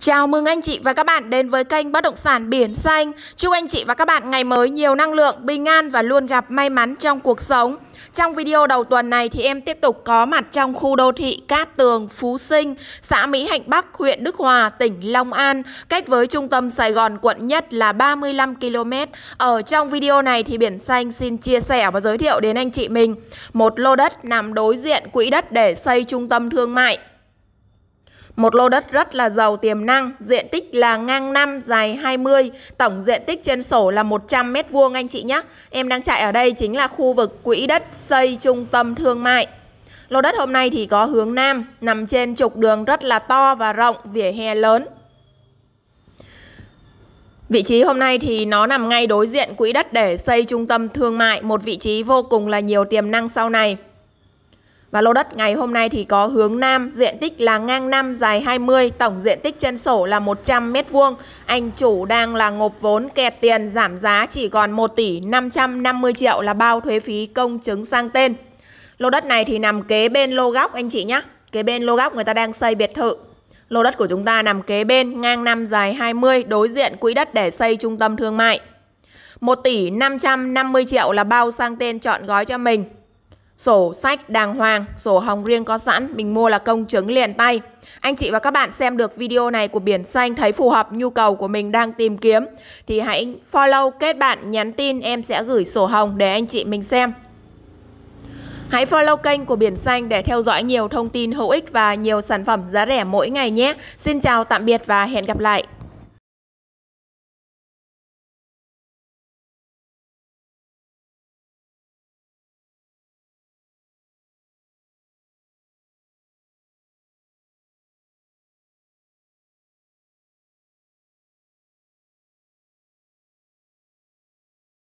Chào mừng anh chị và các bạn đến với kênh Bất động sản Biển Xanh. Chúc anh chị và các bạn ngày mới nhiều năng lượng, bình an và luôn gặp may mắn trong cuộc sống. Trong video đầu tuần này thì em tiếp tục có mặt trong khu đô thị Cát Tường, Phú Sinh, xã Mỹ Hạnh Bắc, huyện Đức Hòa, tỉnh Long An, cách với trung tâm Sài Gòn quận nhất là 35 km. Ở trong video này thì Biển Xanh xin chia sẻ và giới thiệu đến anh chị mình một lô đất nằm đối diện quỹ đất để xây trung tâm thương mại một lô đất rất là giàu tiềm năng, diện tích là ngang 5, dài 20, tổng diện tích trên sổ là 100 m vuông anh chị nhé. Em đang chạy ở đây chính là khu vực quỹ đất xây trung tâm thương mại. Lô đất hôm nay thì có hướng Nam, nằm trên trục đường rất là to và rộng, vỉa hè lớn. Vị trí hôm nay thì nó nằm ngay đối diện quỹ đất để xây trung tâm thương mại, một vị trí vô cùng là nhiều tiềm năng sau này. Và lô đất ngày hôm nay thì có hướng Nam, diện tích là ngang 5 dài 20, tổng diện tích trên sổ là 100 m2. Anh chủ đang là ngộp vốn kẹt tiền giảm giá chỉ còn 1 tỷ 550 triệu là bao thuế phí công chứng sang tên. Lô đất này thì nằm kế bên lô góc anh chị nhé. Kế bên lô góc người ta đang xây biệt thự. Lô đất của chúng ta nằm kế bên ngang 5 dài 20 đối diện quỹ đất để xây trung tâm thương mại. 1 tỷ 550 triệu là bao sang tên chọn gói cho mình sổ sách đàng hoàng, sổ hồng riêng có sẵn, mình mua là công chứng liền tay. Anh chị và các bạn xem được video này của Biển Xanh thấy phù hợp nhu cầu của mình đang tìm kiếm thì hãy follow kết bạn nhắn tin em sẽ gửi sổ hồng để anh chị mình xem. Hãy follow kênh của Biển Xanh để theo dõi nhiều thông tin hữu ích và nhiều sản phẩm giá rẻ mỗi ngày nhé. Xin chào tạm biệt và hẹn gặp lại.